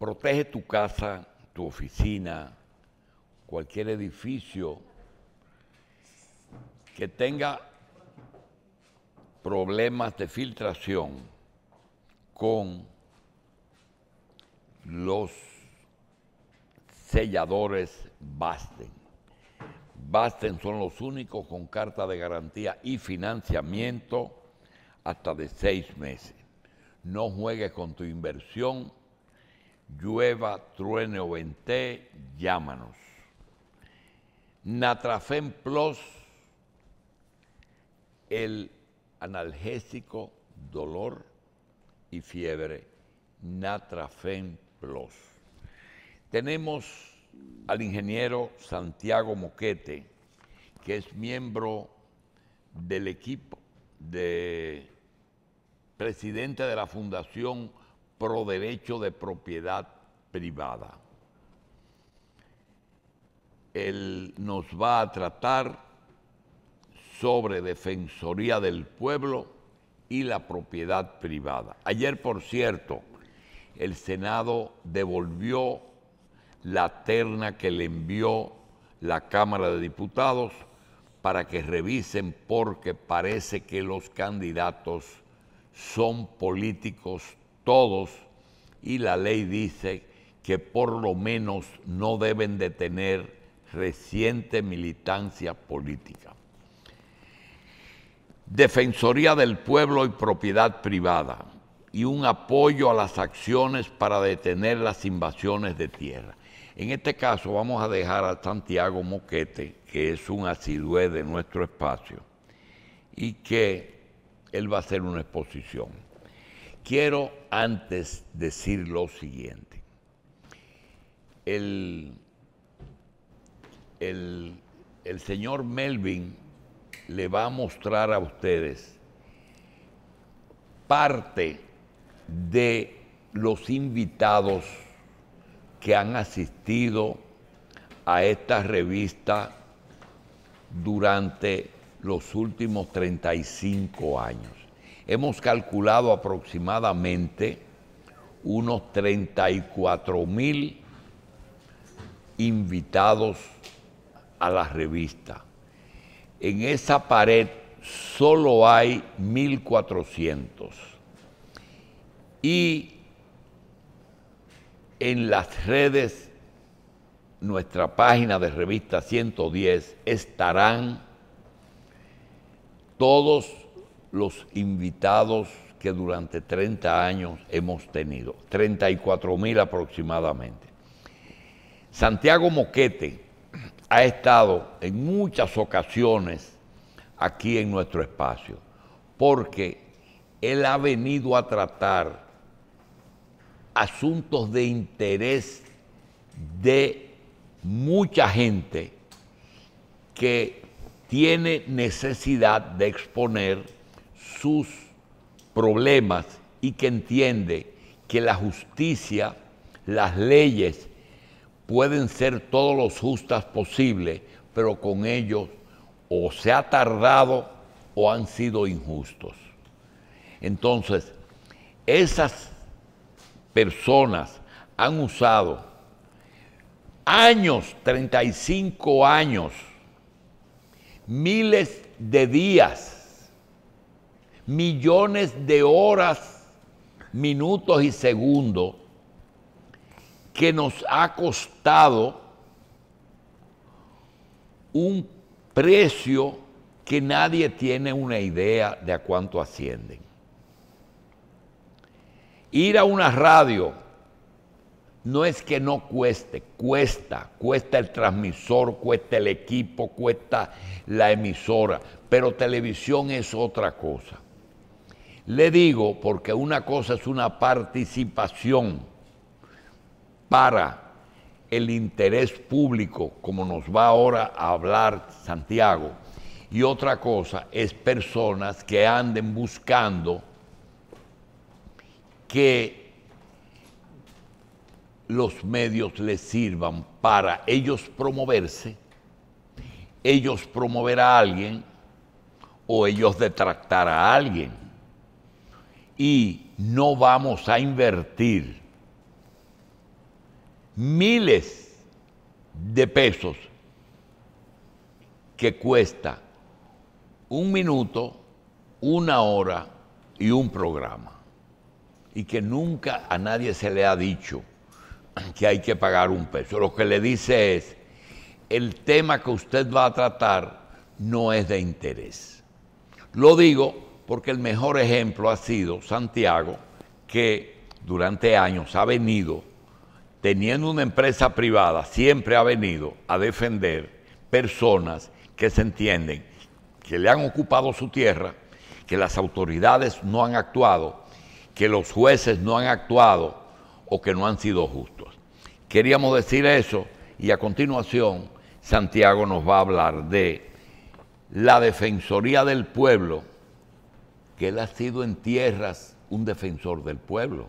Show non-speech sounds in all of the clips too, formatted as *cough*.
Protege tu casa, tu oficina, cualquier edificio que tenga problemas de filtración con los selladores Basten. Basten son los únicos con carta de garantía y financiamiento hasta de seis meses. No juegues con tu inversión llueva, truene o vente, llámanos. Natrafen Plus, el analgésico, dolor y fiebre. Natrafen Plus. Tenemos al ingeniero Santiago Moquete, que es miembro del equipo de presidente de la Fundación pro derecho de propiedad privada. Él nos va a tratar sobre Defensoría del Pueblo y la propiedad privada. Ayer, por cierto, el Senado devolvió la terna que le envió la Cámara de Diputados para que revisen porque parece que los candidatos son políticos todos y la ley dice que por lo menos no deben de tener reciente militancia política. Defensoría del Pueblo y propiedad privada y un apoyo a las acciones para detener las invasiones de tierra. En este caso vamos a dejar a Santiago Moquete, que es un asidué de nuestro espacio, y que él va a hacer una exposición. Quiero antes decir lo siguiente. El, señor Melvin le va a mostrar a ustedes parte de los invitados que han asistido a esta revista durante los últimos 35 años hemos calculado aproximadamente unos 34 mil invitados a la revista. En esa pared solo hay 1.400. Y en las redes, nuestra página de revista 110, estarán todos los invitados que durante 30 años hemos tenido, 34 mil aproximadamente. Santiago Moquete ha estado en muchas ocasiones aquí en nuestro espacio, porque él ha venido a tratar asuntos de interés de mucha gente que tiene necesidad de exponer sus problemas y que entiende que la justicia, las leyes pueden ser todos los justas posibles, pero con ellos o se ha tardado o han sido injustos. Entonces, esas personas han usado años, 35 años, miles de días millones de horas, minutos y segundos que nos ha costado un precio que nadie tiene una idea de a cuánto ascienden. Ir a una radio no es que no cueste, cuesta, cuesta el transmisor, cuesta el equipo, cuesta la emisora, pero televisión es otra cosa. Le digo porque una cosa es una participación para el interés público, como nos va ahora a hablar Santiago, y otra cosa es personas que anden buscando que los medios les sirvan para ellos promoverse, ellos promover a alguien o ellos detractar a alguien y no vamos a invertir miles de pesos que cuesta un minuto, una hora y un programa. Y que nunca a nadie se le ha dicho que hay que pagar un peso. Lo que le dice es, el tema que usted va a tratar no es de interés. Lo digo porque el mejor ejemplo ha sido Santiago, que durante años ha venido, teniendo una empresa privada, siempre ha venido a defender personas que se entienden que le han ocupado su tierra, que las autoridades no han actuado, que los jueces no han actuado o que no han sido justos. Queríamos decir eso y a continuación Santiago nos va a hablar de la Defensoría del Pueblo que él ha sido en tierras un defensor del pueblo,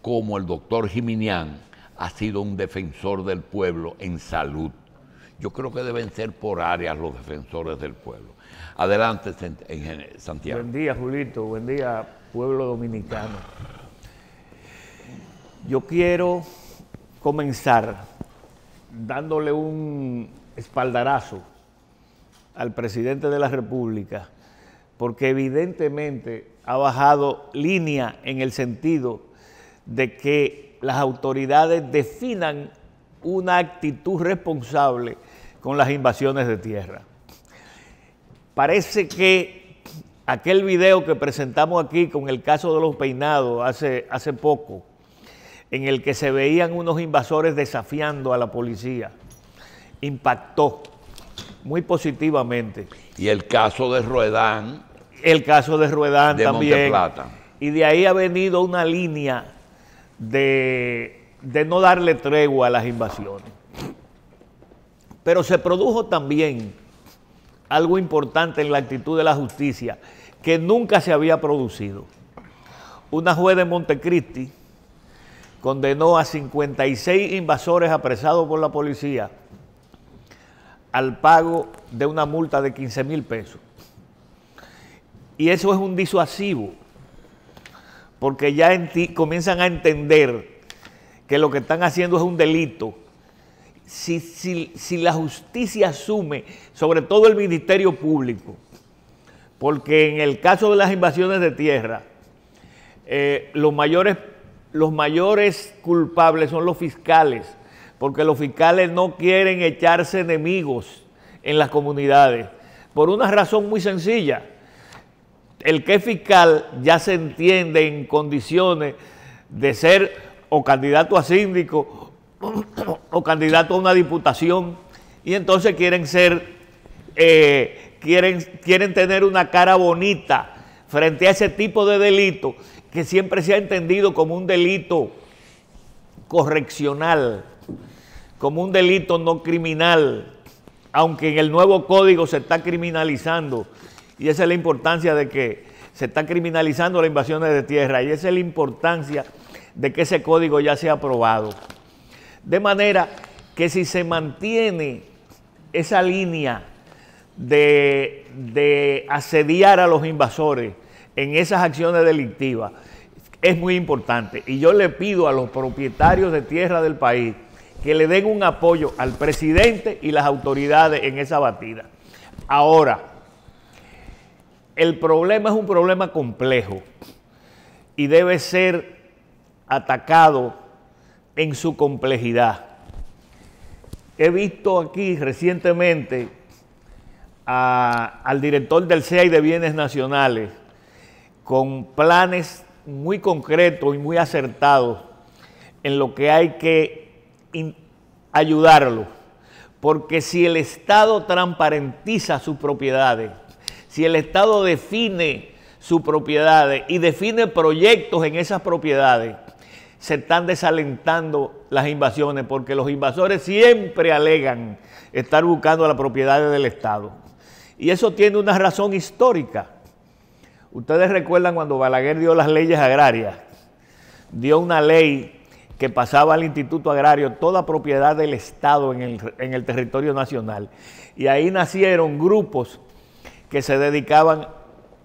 como el doctor Jiminián ha sido un defensor del pueblo en salud. Yo creo que deben ser por áreas los defensores del pueblo. Adelante, Santiago. Buen día, Julito. Buen día, pueblo dominicano. Yo quiero comenzar dándole un espaldarazo al presidente de la República porque evidentemente ha bajado línea en el sentido de que las autoridades definan una actitud responsable con las invasiones de tierra. Parece que aquel video que presentamos aquí con el caso de los peinados hace, hace poco, en el que se veían unos invasores desafiando a la policía, impactó muy positivamente. Y el caso de Ruedán, el caso de Ruedán de también. Y de ahí ha venido una línea de, de no darle tregua a las invasiones. Pero se produjo también algo importante en la actitud de la justicia que nunca se había producido. Una juez de Montecristi condenó a 56 invasores apresados por la policía al pago de una multa de 15 mil pesos. Y eso es un disuasivo, porque ya en ti comienzan a entender que lo que están haciendo es un delito. Si, la justicia asume, sobre todo el Ministerio Público, porque en el caso de las invasiones de tierra, eh, los, mayores, los mayores culpables son los fiscales, porque los fiscales no quieren echarse enemigos en las comunidades, por una razón muy sencilla el que es fiscal ya se entiende en condiciones de ser o candidato a síndico o candidato a una diputación y entonces quieren ser, eh, quieren, quieren tener una cara bonita frente a ese tipo de delito que siempre se ha entendido como un delito correccional, como un delito no criminal, aunque en el nuevo código se está criminalizando y esa es la importancia de que se está criminalizando las invasiones de tierra y esa es la importancia de que ese código ya sea aprobado. De manera que si se mantiene esa línea de, de asediar a los invasores en esas acciones delictivas, es muy importante. Y yo le pido a los propietarios de tierra del país que le den un apoyo al presidente y las autoridades en esa batida. Ahora, el problema es un problema complejo y debe ser atacado en su complejidad. He visto aquí recientemente al director del CEA y de Bienes Nacionales con planes muy concretos y muy acertados en lo que hay que ayudarlo. Porque si el Estado transparentiza sus propiedades, y el Estado define sus propiedades y define proyectos en esas propiedades, se están desalentando las invasiones porque los invasores siempre alegan estar buscando las propiedades del Estado. Y eso tiene una razón histórica. Ustedes recuerdan cuando Balaguer dio las leyes agrarias, dio una ley que pasaba al Instituto Agrario toda propiedad del Estado en el, en el territorio nacional. Y ahí nacieron grupos que se dedicaban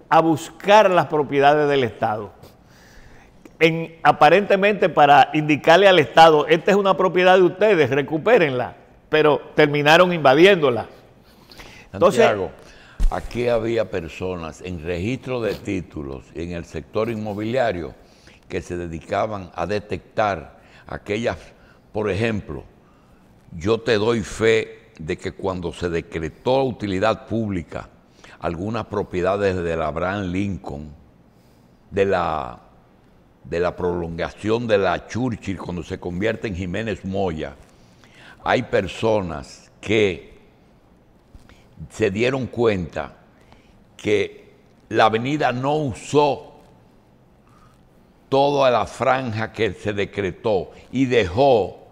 a buscar las propiedades del Estado. aparentemente para indicarle al Estado, esta es una propiedad de ustedes, recupérenla, pero terminaron invadiéndola. Entonces, Santiago, aquí había personas en registro de títulos en el sector inmobiliario que se dedicaban a detectar aquellas, por ejemplo, yo te doy fe de que cuando se decretó utilidad pública algunas propiedades de Abraham Lincoln, de la, de la prolongación de la Churchill cuando se convierte en Jiménez Moya, hay personas que se dieron cuenta que la avenida no usó toda la franja que se decretó y dejó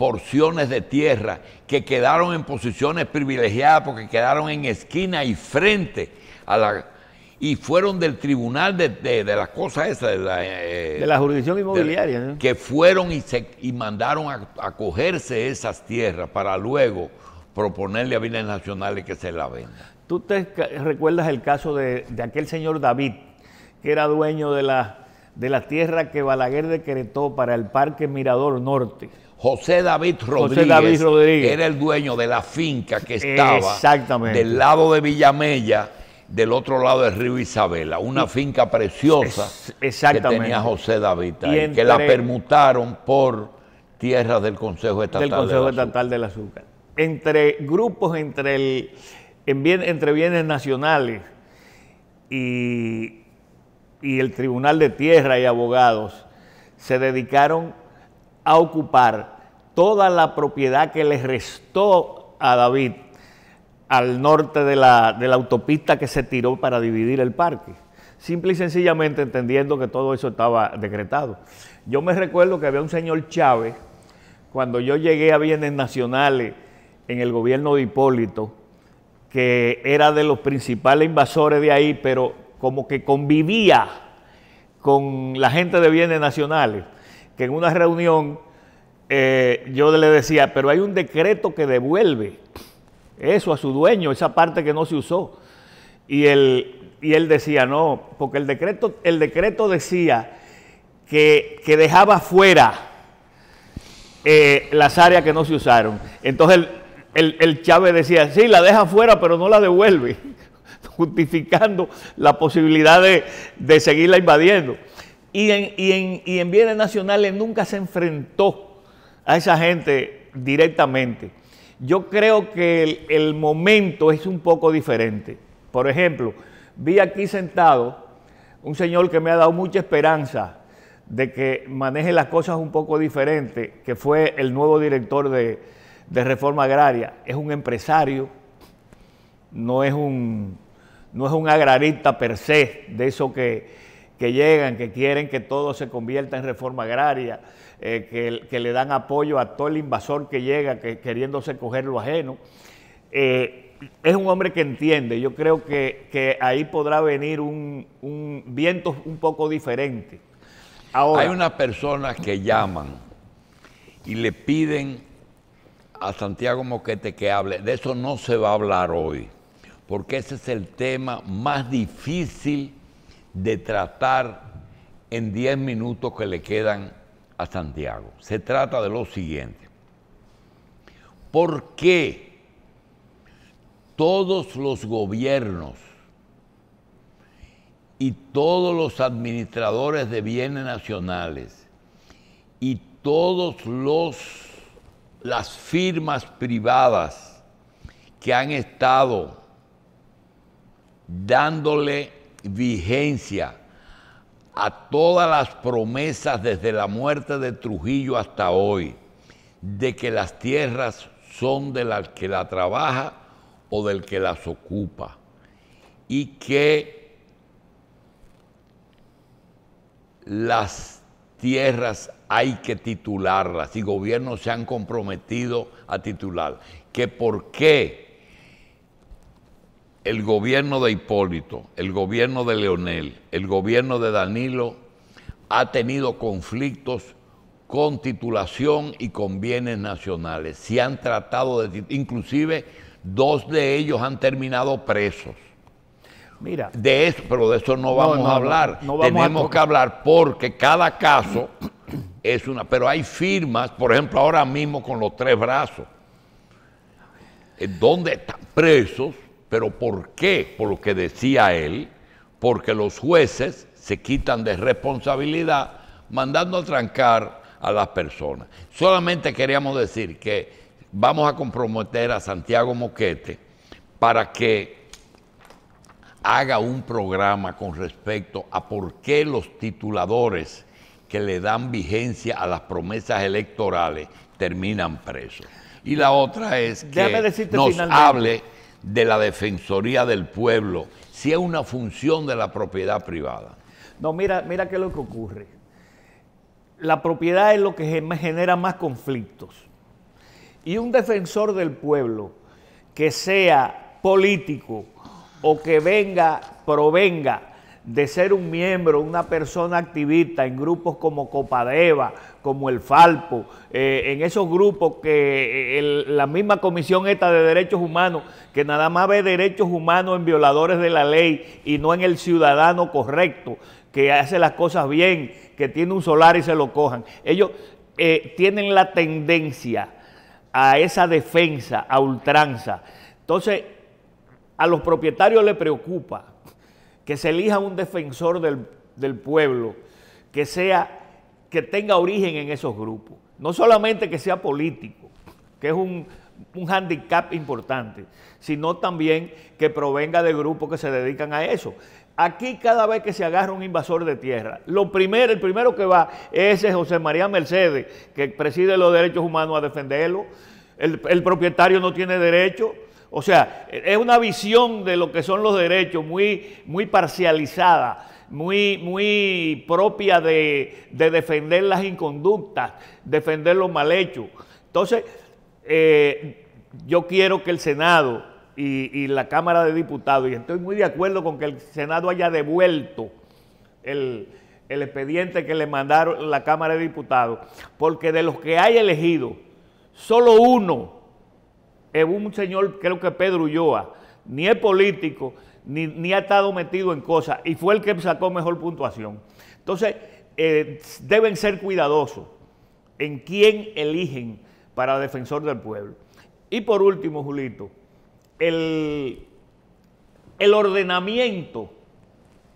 porciones de tierra que quedaron en posiciones privilegiadas porque quedaron en esquina y frente a la y fueron del tribunal de, de, las cosas esas. De la, eh, de la jurisdicción inmobiliaria. Que fueron y, se, y mandaron a, a, cogerse esas tierras para luego proponerle a bienes nacionales que se la vendan. ¿Tú te recuerdas el caso de, aquel señor David, que era dueño de la, de la tierra que Balaguer decretó para el Parque Mirador Norte? José David Rodríguez, que era el dueño de la finca que estaba del lado de Villamella, del otro lado del río Isabela, una finca preciosa que tenía José David que la permutaron por tierras del Consejo Estatal del, Consejo Estatal Azúcar. del Azúcar. Entre grupos, entre, el, entre bienes nacionales y, y el Tribunal de Tierra y abogados, se dedicaron a ocupar toda la propiedad que le restó a David al norte de la, de la, autopista que se tiró para dividir el parque. Simple y sencillamente entendiendo que todo eso estaba decretado. Yo me recuerdo que había un señor Chávez, cuando yo llegué a bienes nacionales en el gobierno de Hipólito, que era de los principales invasores de ahí, pero como que convivía con la gente de bienes nacionales que en una reunión eh, yo le decía, pero hay un decreto que devuelve eso a su dueño, esa parte que no se usó. Y él, y él decía, no, porque el decreto, el decreto decía que, dejaba fuera eh, las áreas que no se usaron. Entonces el, el, el Chávez decía, sí, la deja fuera, pero no la devuelve, *laughs* justificando la posibilidad de seguirla invadiendo. Y en, bienes nacionales nunca se enfrentó a esa gente directamente. Yo creo que el, momento es un poco diferente. Por ejemplo, vi aquí sentado un señor que me ha dado mucha esperanza de que maneje las cosas un poco diferente, que fue el nuevo director de, Reforma Agraria. Es un empresario, no es un, no es un agrarista per se, de eso que que llegan, que quieren que todo se convierta en reforma agraria, eh, que, le dan apoyo a todo el invasor que llega que, queriéndose coger lo ajeno. Eh, es un hombre que entiende, yo creo que, ahí podrá venir un, viento un poco diferente. Ahora, Hay unas personas que llaman y le piden a Santiago Moquete que hable. De eso no se va a hablar hoy, porque ese es el tema más difícil de tratar en 10 minutos que le quedan a Santiago. Se trata de lo siguiente. ¿Por qué todos los gobiernos y todos los administradores de bienes nacionales y todos los las firmas privadas que han estado dándole vigencia a todas las promesas desde la muerte de Trujillo hasta hoy, de que las tierras son de las que la trabaja o del que las ocupa, y que las tierras hay que titularlas, y gobiernos se han comprometido a titular, que por qué el gobierno de Hipólito, el gobierno de Leonel, el gobierno de Danilo ha tenido conflictos con titulación y con bienes nacionales. Se han tratado de, inclusive dos de ellos han terminado presos. Mira, de eso, pero de eso no vamos a hablar. No, vamos Tenemos que hablar porque cada caso *clears throat* es una, pero hay firmas, por ejemplo, ahora mismo con los tres brazos, eh, ¿Dónde están presos ¿Pero por qué? Por lo que decía él, porque los jueces se quitan de responsabilidad mandando a trancar a las personas. Solamente queríamos decir que vamos a comprometer a Santiago Moquete para que haga un programa con respecto a por qué los tituladores que le dan vigencia a las promesas electorales terminan presos. Y la otra es que nos hable de la Defensoría del Pueblo, si es una función de la propiedad privada. No, mira, mira qué es lo que ocurre. La propiedad es lo que genera más conflictos. Y un defensor del pueblo que sea político o que venga, provenga de ser un miembro, una persona activista en grupos como Copadeva, como el Falpo, eh, en esos grupos que eh, la misma Comisión esta de Derechos Humanos, que nada más ve derechos humanos en violadores de la ley y no en el ciudadano correcto, que hace las cosas bien, que tiene un solar y se lo cojan. Ellos eh, tienen la tendencia a esa defensa, a ultranza. Entonces, a los propietarios les preocupa que se elija un defensor del, pueblo que sea que tenga origen en esos grupos. No solamente que sea político, que es un, un handicap importante, sino también que provenga de grupos que se dedican a eso. Aquí cada vez que se agarra un invasor de tierra, lo primero, el primero que va es José María Mercedes, que preside los derechos humanos a defenderlo. El, el propietario no tiene derecho, o sea, es una visión de lo que son los derechos muy, muy parcializada, muy, muy propia de, defender las inconductas, defender los mal hechos. Entonces, eh, yo quiero que el Senado y, la Cámara de Diputados, y estoy muy de acuerdo con que el Senado haya devuelto el, el expediente que le mandaron la Cámara de Diputados, porque de los que hay elegido, solo uno es eh, un señor, creo que Pedro Ulloa, ni es político, ni, ha estado metido en cosas, y fue el que sacó mejor puntuación. Entonces, eh, deben ser cuidadosos en quién eligen para defensor del pueblo. Y por último, Julito, el, el ordenamiento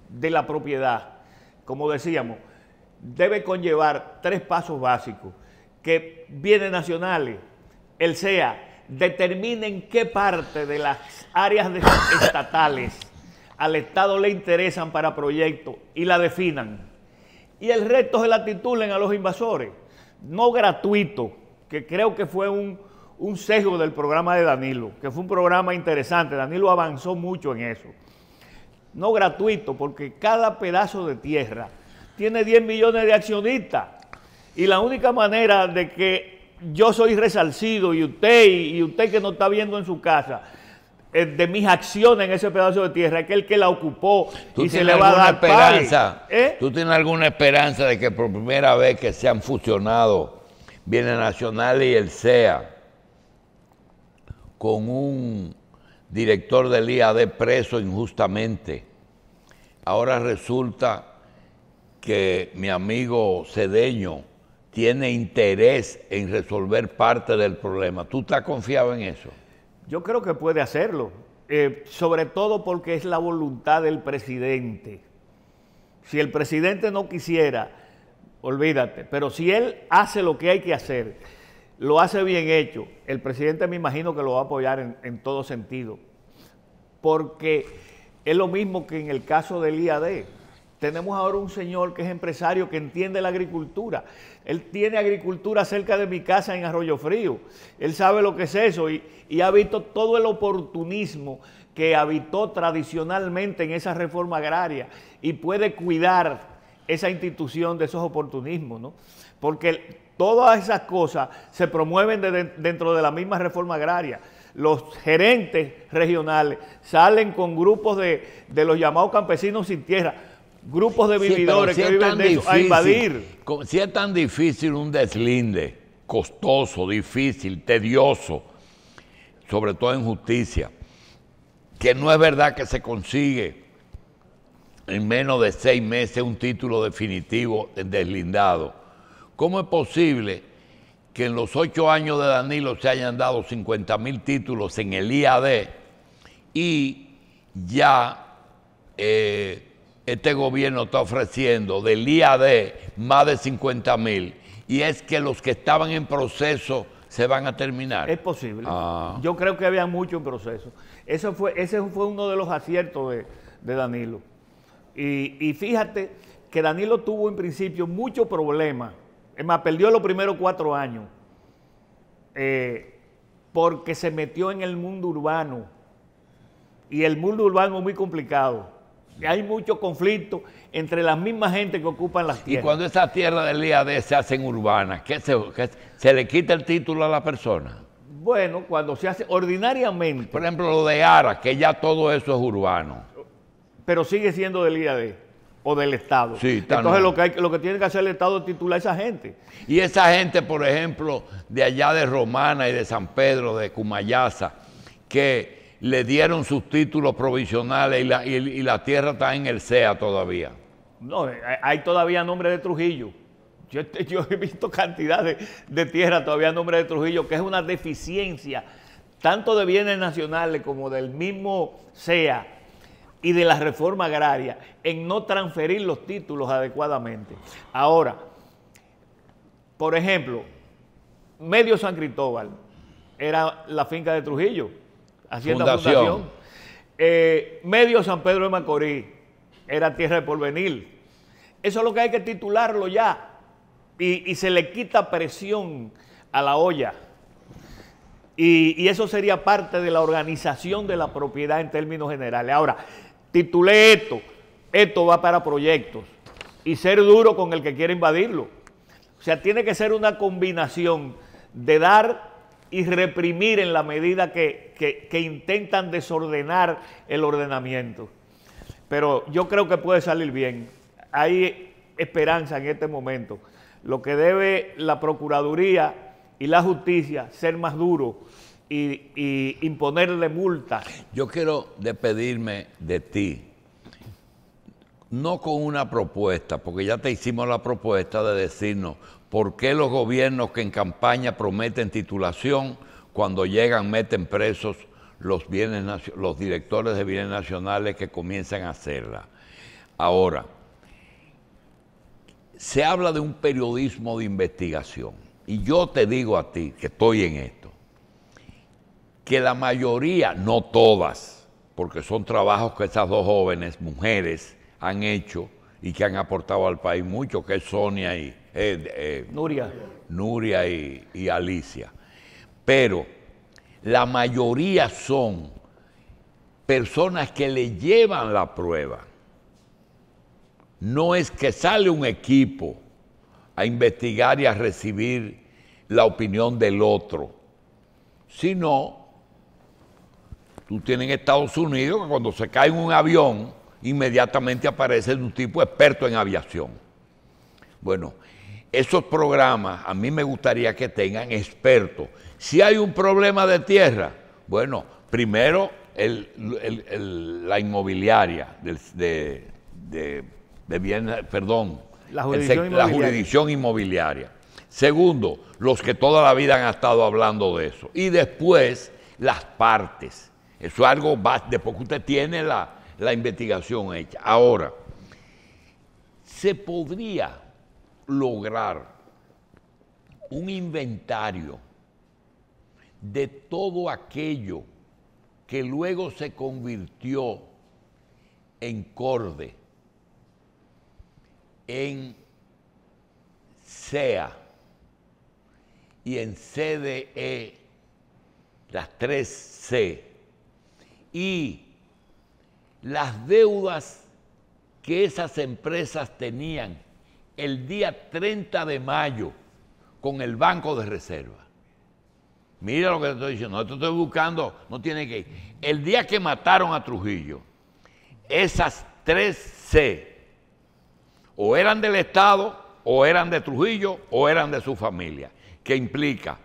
de la propiedad, como decíamos, debe conllevar tres pasos básicos que bienes nacionales, el SEA, determinen qué parte de las áreas estatales al Estado le interesan para proyectos y la definan. Y el resto se la titulen a los invasores. No gratuito, que creo que fue un, un sesgo del programa de Danilo, que fue un programa interesante. Danilo avanzó mucho en eso. No gratuito, porque cada pedazo de tierra tiene 10 millones de accionistas. Y la única manera de que yo soy resalcido y usted y usted que no está viendo en su casa eh, de mis acciones en ese pedazo de tierra, aquel que la ocupó y se le va a dar esperanza. ¿eh? ¿Tú tienes alguna esperanza de que por primera vez que se han fusionado Bienes Nacional y el SEA con un director del IAD preso injustamente? Ahora resulta que mi amigo Cedeño, tiene interés en resolver parte del problema. ¿Tú estás confiado en eso? Yo creo que puede hacerlo, eh, sobre todo porque es la voluntad del presidente. Si el presidente no quisiera, olvídate, pero si él hace lo que hay que hacer, lo hace bien hecho, el presidente me imagino que lo va a apoyar en, en todo sentido, porque es lo mismo que en el caso del IAD tenemos ahora un señor que es empresario, que entiende la agricultura. Él tiene agricultura cerca de mi casa en Arroyo Frío. Él sabe lo que es eso y, ha visto todo el oportunismo que habitó tradicionalmente en esa reforma agraria y puede cuidar esa institución de esos oportunismos, ¿no? Porque todas esas cosas se promueven dentro de la misma reforma agraria. Los gerentes regionales salen con grupos de los llamados campesinos sin tierra grupos de vividores que a invadir. Si es tan difícil un deslinde, costoso, difícil, tedioso, sobre todo en justicia, que no es verdad que se consigue en menos de seis meses un título definitivo deslindado. ¿Cómo es posible que en los ocho años de Danilo se hayan dado 50 mil títulos en el IAD y ya eh, este gobierno está ofreciendo del IAD más de 50 mil y es que los que estaban en proceso se van a terminar. Es posible. Ah. Yo creo que había mucho en proceso. Eso fue, ese fue uno de los aciertos de, Danilo. Y, fíjate que Danilo tuvo en principio muchos problemas. Es más, perdió los primeros cuatro años eh, porque se metió en el mundo urbano. Y el mundo urbano es muy complicado hay mucho conflicto entre las mismas gente que ocupan las tierras. Y cuando esas tierras del IAD se hacen urbanas, ¿qué se, le quita el título a la persona? Bueno, cuando se hace ordinariamente. Por ejemplo, lo de Ara, que ya todo eso es urbano. Pero sigue siendo del IAD o del Estado. Sí, Entonces lo, que lo que tiene que hacer el Estado es titular a esa gente. Y esa gente, por ejemplo, de allá de Romana y de San Pedro, de Cumayaza, que le dieron sus títulos provisionales y la, tierra está en el SEA todavía. No, eh, hay todavía nombre de Trujillo. Yo, *laughs* he visto cantidad de, tierra todavía nombre de Trujillo, que es una deficiencia tanto de bienes nacionales como del mismo SEA y de la reforma agraria en no transferir los títulos adecuadamente. Ahora, por ejemplo, Medio San Cristóbal era la finca de Trujillo Hacienda Fundación. Eh, medio San Pedro de Macorís era tierra de porvenir. Eso es lo que hay que titularlo ya. Y, se le quita presión a la olla. Y, eso sería parte de la organización de la propiedad en términos generales. Ahora, titulé esto, esto va para proyectos y ser duro con el que quiere invadirlo. O sea, tiene que ser una combinación de dar y reprimir en la medida que, intentan desordenar el ordenamiento. Pero yo creo que puede salir bien. Hay esperanza en este momento. Lo que debe la Procuraduría y la justicia ser más duro y, y imponerle multas. Yo quiero despedirme de ti, no con una propuesta, porque ya te hicimos la propuesta de decirnos ¿Por qué los gobiernos que en campaña prometen titulación, cuando llegan meten presos los, bienes, los directores de bienes nacionales que comienzan a hacerla? Ahora, se habla de un periodismo de investigación. Y yo te digo a ti, que estoy en esto, que la mayoría, no todas, porque son trabajos que esas dos jóvenes, mujeres, han hecho y que han aportado al país mucho, que es Sonia y, eh, eh, Nuria. Nuria y, Alicia. Pero la mayoría son personas que le llevan la prueba. No es que sale un equipo a investigar y a recibir la opinión del otro, sino tú tienes en Estados Unidos que cuando se cae en un avión, inmediatamente aparece un tipo experto en aviación. Bueno, esos programas a mí me gustaría que tengan expertos. Si hay un problema de tierra, bueno, primero la inmobiliaria de, bien, perdón, la jurisdicción, inmobiliaria. Segundo, los que toda la vida han estado hablando de eso. Y después, las partes. Eso es algo, después que usted tiene la investigación hecha. Ahora, se podría lograr un inventario de todo aquello que luego se convirtió en Corde, en SEA y en CDE, las tres C, y las deudas que esas empresas tenían el día 30 de mayo con el Banco de Reserva. Mira lo que te estoy diciendo, no te estoy buscando, no tiene que ir. El día que mataron a Trujillo, esas tres C o eran del Estado, o eran de Trujillo, o eran de su familia, que implica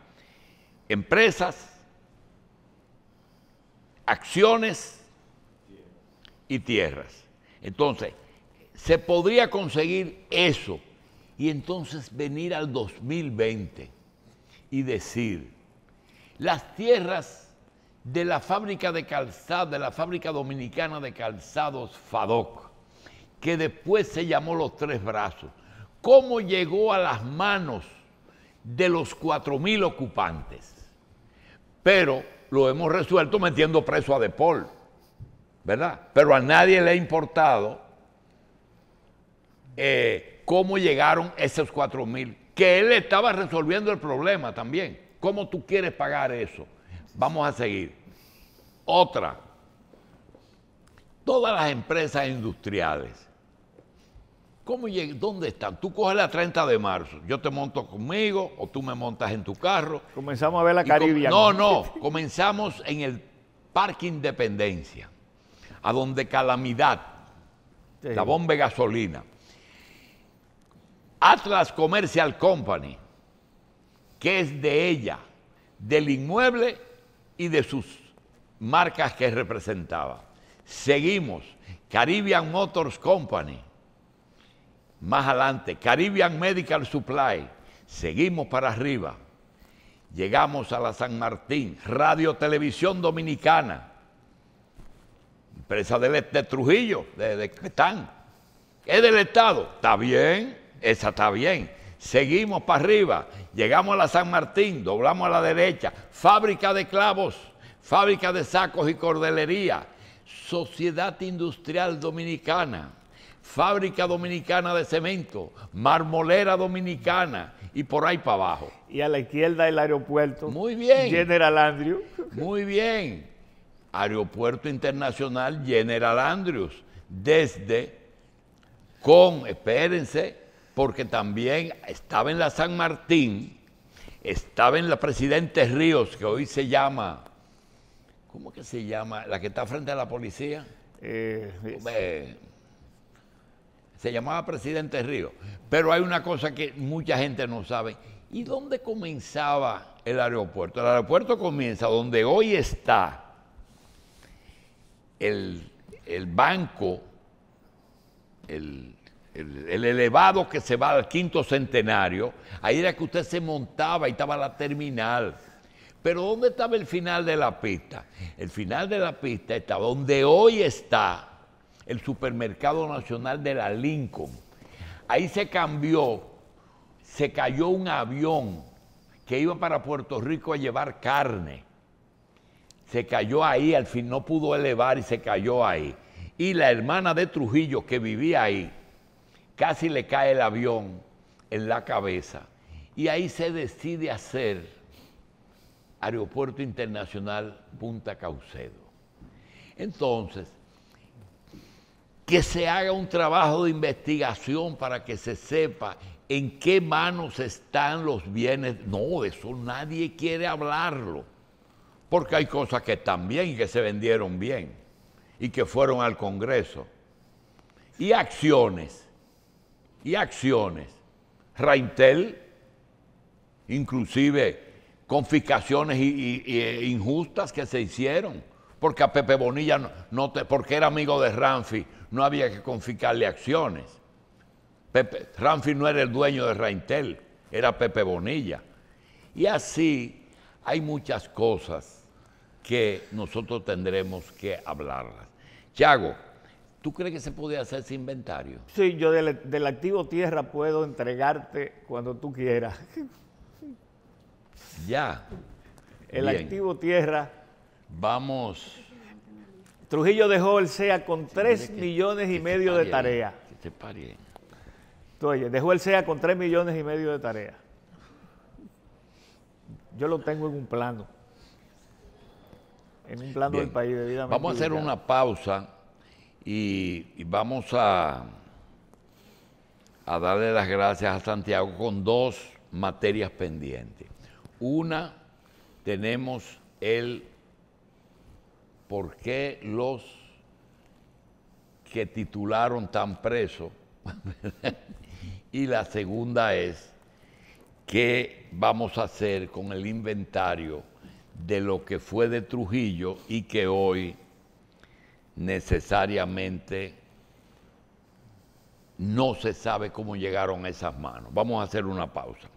empresas, acciones y tierras. Entonces, se podría conseguir eso y entonces venir al 2020 y decir, las tierras de la fábrica de calzado, de la fábrica dominicana de calzados FADOC, que después se llamó Los Tres Brazos, cómo llegó a las manos de los 4.000 ocupantes. Pero lo hemos resuelto metiendo preso a Depol, ¿verdad? Pero a nadie le ha importado eh, cómo llegaron esos 4 mil, que él estaba resolviendo el problema también. ¿Cómo tú quieres pagar eso? Vamos a seguir. Otra, todas las empresas industriales, ¿cómo ¿dónde están? Tú coges la 30 de marzo, yo te monto conmigo o tú me montas en tu carro. Comenzamos a ver la Caribe. No, no, comenzamos en el Parque Independencia, a donde Calamidad, la bomba de gasolina, Atlas Commercial Company, que es de ella, del inmueble y de sus marcas que representaba. Seguimos, Caribbean Motors Company, más adelante, Caribbean Medical Supply, seguimos para arriba. Llegamos a la San Martín, Radio Televisión Dominicana, empresa de Trujillo, de, de Es del Estado, está bien, esa está bien. Seguimos para arriba, llegamos a la San Martín, doblamos a la derecha, fábrica de clavos, fábrica de sacos y cordelería, Sociedad Industrial Dominicana, Fábrica Dominicana de Cemento, Marmolera Dominicana y por ahí para abajo. Y a la izquierda el aeropuerto. Muy bien. General Andrews. Muy bien. Aeropuerto Internacional General Andrews. Desde con, espérense, porque también estaba en la San Martín, estaba en la Presidente Ríos, que hoy se llama, ¿cómo que se llama? La que está frente a la policía. Eh, se llamaba Presidente Ríos. Pero hay una cosa que mucha gente no sabe. ¿Y dónde comenzaba el aeropuerto? El aeropuerto comienza donde hoy está el, el banco, el, el, elevado que se va al quinto centenario, ahí era que usted se montaba y estaba la terminal. Pero ¿dónde estaba el final de la pista? El final de la pista estaba donde hoy está el Supermercado Nacional de la Lincoln. Ahí se cambió, se cayó un avión que iba para Puerto Rico a llevar carne. Se cayó ahí, al fin no pudo elevar y se cayó ahí. Y la hermana de Trujillo que vivía ahí, Casi le cae el avión en la cabeza. Y ahí se decide hacer Aeropuerto Internacional Punta Caucedo. Entonces, que se haga un trabajo de investigación para que se sepa en qué manos están los bienes. No, eso nadie quiere hablarlo, porque hay cosas que están bien y que se vendieron bien y que fueron al Congreso. Y acciones y acciones. Reintel, inclusive confiscaciones eh, injustas que se hicieron, porque a Pepe Bonilla, no, porque era amigo de Ramfi, no había que confiscarle acciones. Pepe, Ramfi no era el dueño de Reintel, era Pepe Bonilla. Y así hay muchas cosas que nosotros tendremos que hablarlas. Chago, ¿Tú crees que se puede hacer ese inventario? Sí, yo del, activo tierra puedo entregarte cuando tú quieras. *laughs* Ya. El activo tierra. Vamos. Trujillo dejó el SEA con 3 millones y medio de tarea. Que te Oye, dejó el SEA con 3 millones y medio de tarea. Yo lo tengo en un plano. En un plano del país, de vida. Vamos a hacer una pausa y, vamos a, a darle las gracias a Santiago con dos materias pendientes. Una, tenemos el por qué los que titularon tan preso. *laughs* y la segunda es qué vamos a hacer con el inventario de lo que fue de Trujillo y que hoy necesariamente no se sabe cómo llegaron esas manos. Vamos a hacer una pausa.